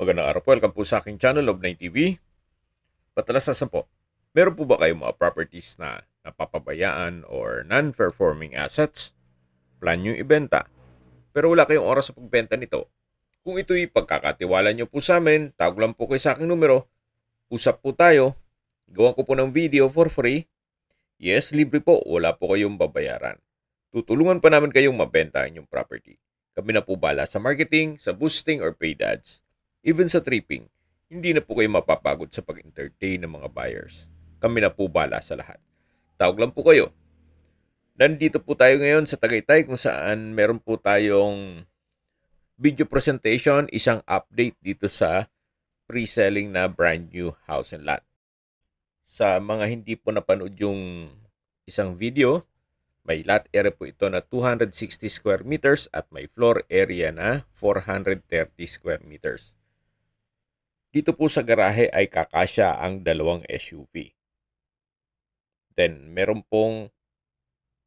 Magandang araw po. Welcome po sa aking channel of 9TV. sa po, meron po ba kayong mga properties na napapabayaan or non-performing assets? Plan nyo ibenta. Pero wala kayong oras sa pagbenta nito. Kung ito'y pagkakatiwala nyo po sa amin, tawag lang po kayo sa aking numero. Usap po tayo. Gawan ko po ng video for free. Yes, libre po. Wala po kayong babayaran. Tutulungan pa namin kayong mabenta ang inyong property. Kami na po bala sa marketing, sa boosting, or paid ads. Even sa tripping, hindi na po kayo mapapagod sa pag-entertain ng mga buyers. Kami na po bala sa lahat. Tawag lang po kayo. Nandito po tayo ngayon sa Tagaytay kung saan meron po tayong video presentation, isang update dito sa pre-selling na brand new house and lot. Sa mga hindi po napanood yung isang video, may lot area po ito na 260 square meters at may floor area na 430 square meters. Dito po sa garahe ay kakasya ang dalawang SUV. Then meron pong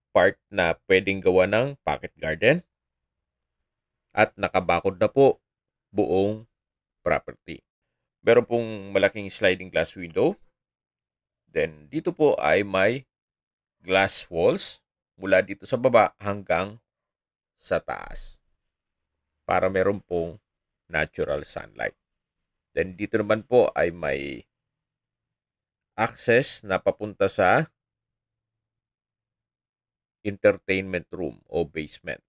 part na pwedeng gawa ng pocket garden at nakabakod na po buong property. Meron pong malaking sliding glass window. Then dito po ay may glass walls mula dito sa baba hanggang sa taas para meron pong natural sunlight. Then dito naman po ay may access na papunta sa entertainment room o basement.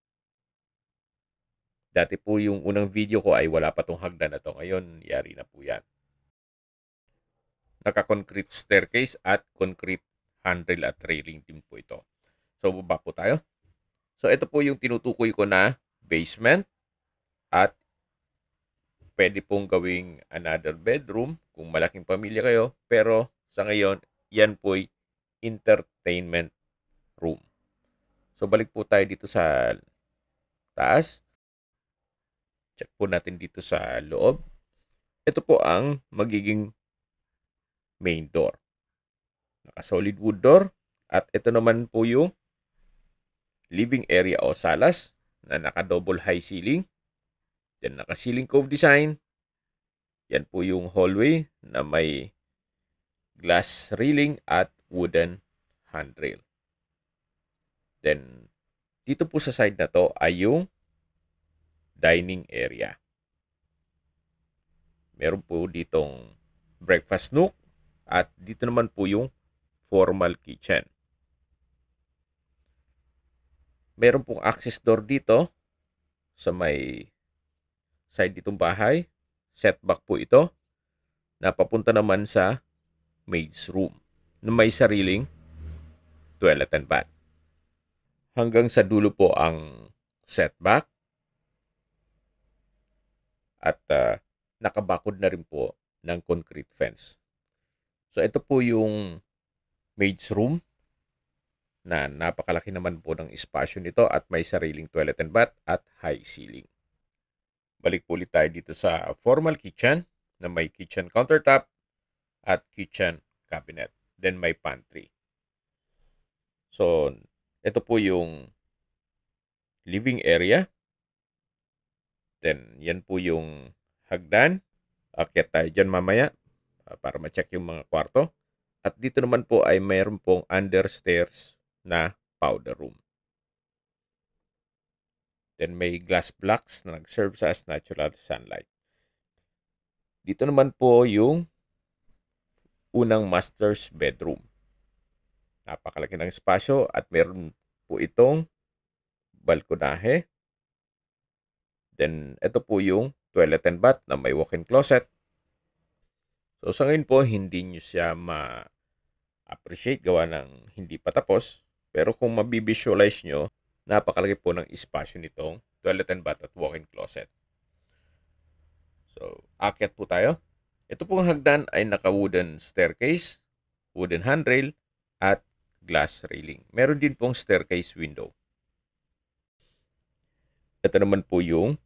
Dati po yung unang video ko ay wala pa tong hagdan na to. Ngayon, yari na po yan. Naka-concrete staircase at concrete handrail at railing din po ito. So, baba po tayo. So, ito po yung tinutukoy ko na basement at pwede pong gawing another bedroom kung malaking pamilya kayo. Pero sa ngayon, yan po'y entertainment room. So balik po tayo dito sa taas. Check po natin dito sa loob. Ito po ang magiging main door. Naka solid wood door. At ito naman po yung living area o salas na naka double high ceiling. Then naka-ceiling cove design. Yan po yung hallway na may glass railing at wooden handrail. Then dito po sa side na to ay yung dining area. Meron po ditong breakfast nook at dito naman po yung formal kitchen. Meron pong access door dito sa may side nitong bahay. Setback po ito. Napapunta naman sa maid's room na may sariling toilet and bath. Hanggang sa dulo po ang setback. At uh, nakabakod na rin po ng concrete fence. So ito po yung maid's room na napakalaki naman po ng espasyo nito at may sariling toilet and bath at high ceiling balik ulit tayo dito sa formal kitchen na may kitchen countertop at kitchen cabinet. Then may pantry. So, ito po yung living area. Then, yan po yung hagdan. Akyat tayo dyan mamaya ah, para ma-check yung mga kwarto. At dito naman po ay mayroon pong understairs na powder room. Then may glass blocks na nag-serve sa as natural sunlight. Dito naman po yung unang master's bedroom. Napakalaki ng espasyo at meron po itong balkonahe. Then ito po yung toilet and bath na may walk-in closet. So sa ngayon po hindi nyo siya ma-appreciate gawa ng hindi pa tapos. Pero kung mabivisualize nyo napakalaki po ng espasyo nitong toilet and bath at walk-in closet. So, akyat po tayo. Ito pong hagdan ay naka-wooden staircase, wooden handrail, at glass railing. Meron din pong staircase window. Ito naman po yung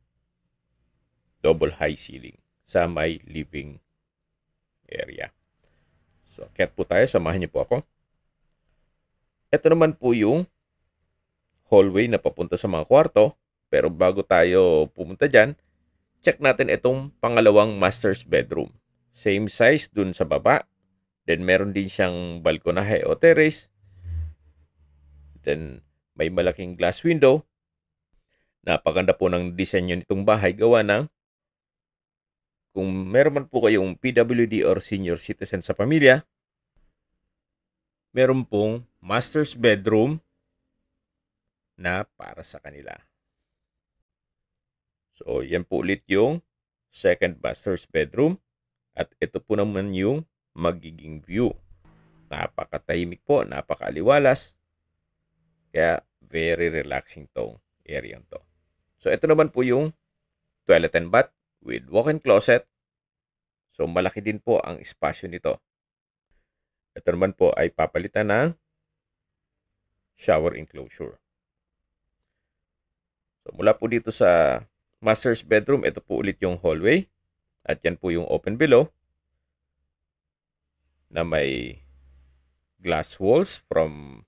double high ceiling sa may living area. So, akyat po tayo. Samahan niyo po ako. Ito naman po yung hallway na papunta sa mga kwarto. Pero bago tayo pumunta dyan, check natin itong pangalawang master's bedroom. Same size dun sa baba. Then meron din siyang balkonahe o terrace. Then may malaking glass window. Napaganda po ng disenyo nitong bahay gawa ng kung meron man po kayong PWD or senior citizen sa pamilya, meron pong master's bedroom na para sa kanila. So, yan po ulit yung second master's bedroom. At ito po naman yung magiging view. Napakatahimik po, napakaaliwalas. Kaya very relaxing tong area to. So, ito naman po yung toilet and bath with walk-in closet. So, malaki din po ang espasyo nito. Ito naman po ay papalitan ng shower enclosure. So, mula po dito sa master's bedroom, ito po ulit yung hallway. At yan po yung open below na may glass walls from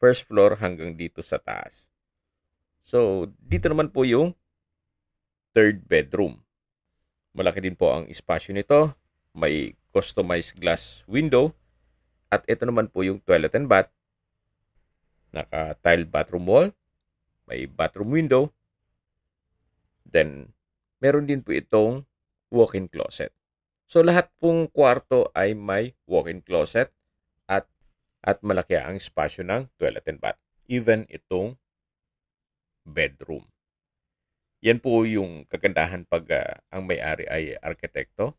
first floor hanggang dito sa taas. So, dito naman po yung third bedroom. Malaki din po ang espasyo nito. May customized glass window. At ito naman po yung toilet and bath. Naka-tile bathroom wall. May bathroom window. Then, meron din po itong walk-in closet. So, lahat pong kwarto ay may walk-in closet at, at malaki ang espasyo ng toilet and bath. Even itong bedroom. Yan po yung kagandahan pag uh, ang may-ari ay arkitekto.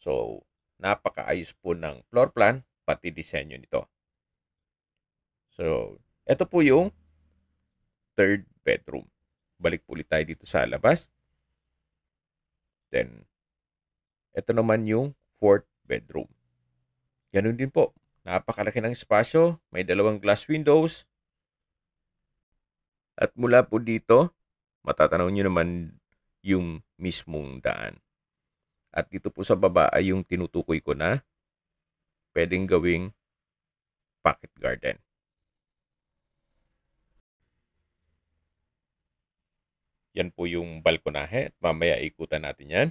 So, napakaayos po ng floor plan pati disenyo nito. So, ito po yung third bedroom. Balik po ulit tayo dito sa labas. Then, ito naman yung fourth bedroom. Ganun din po. Napakalaki ng espasyo. May dalawang glass windows. At mula po dito, matatanaw nyo naman yung mismong daan. At dito po sa baba ay yung tinutukoy ko na pwedeng gawing pocket garden. Yan po yung balkonahe. mamaya ikutan natin yan.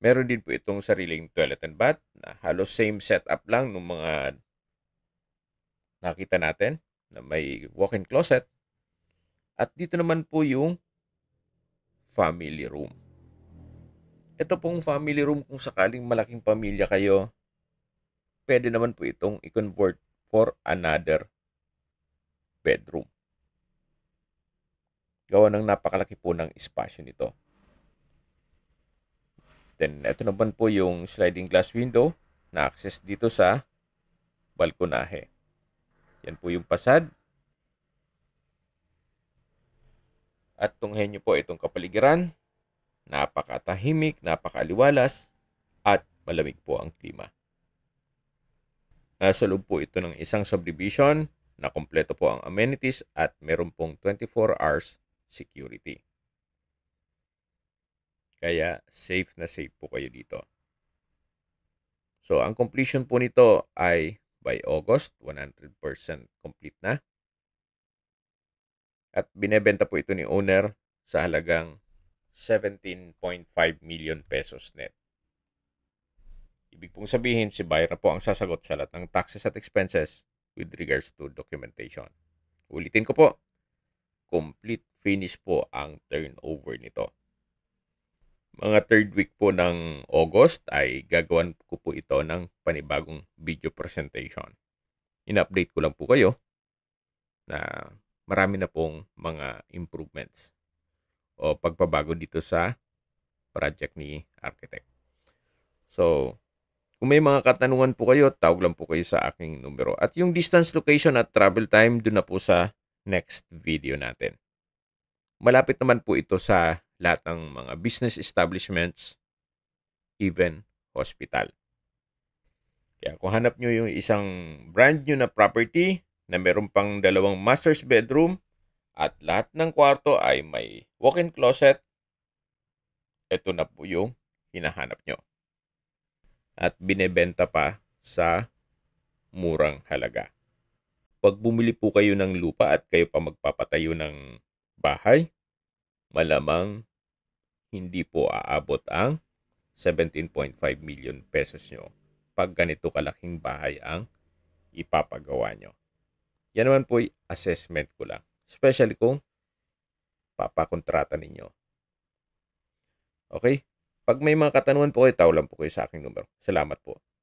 Meron din po itong sariling toilet and bath na halos same setup lang ng mga nakita natin na may walk-in closet. At dito naman po yung family room. Ito pong family room kung sakaling malaking pamilya kayo, pwede naman po itong i-convert for another bedroom gawa ng napakalaki po ng espasyo nito. Then, ito naman po yung sliding glass window na access dito sa balkonahe. Yan po yung pasad. At tunghen nyo po itong kapaligiran. Napakatahimik, napakaliwalas, at malamig po ang klima. Nasa loob po ito ng isang subdivision na kompleto po ang amenities at meron pong 24 hours security. Kaya safe na safe po kayo dito. So ang completion po nito ay by August, 100% complete na. At binebenta po ito ni owner sa halagang 17.5 million pesos net. Ibig pong sabihin si Byra po ang sasagot sa lahat ng taxes at expenses with regards to documentation. Ulitin ko po, complete finish po ang turnover nito. Mga third week po ng August ay gagawan ko po ito ng panibagong video presentation. In-update ko lang po kayo na marami na pong mga improvements o pagpabago dito sa project ni architect. So, kung may mga katanungan po kayo, tawag lang po kayo sa aking numero. At yung distance location at travel time, doon na po sa next video natin. Malapit naman po ito sa lahat ng mga business establishments, even hospital. Kaya kung hanap nyo yung isang brand new na property na meron pang dalawang master's bedroom at lahat ng kwarto ay may walk-in closet, ito na po yung hinahanap nyo. At binebenta pa sa murang halaga pag bumili po kayo ng lupa at kayo pa magpapatayo ng bahay, malamang hindi po aabot ang 17.5 million pesos nyo pag ganito kalaking bahay ang ipapagawa nyo. Yan naman po assessment ko lang. Especially kung papakontrata ninyo. Okay? Pag may mga katanungan po kayo, tao lang po kayo sa aking numero. Salamat po.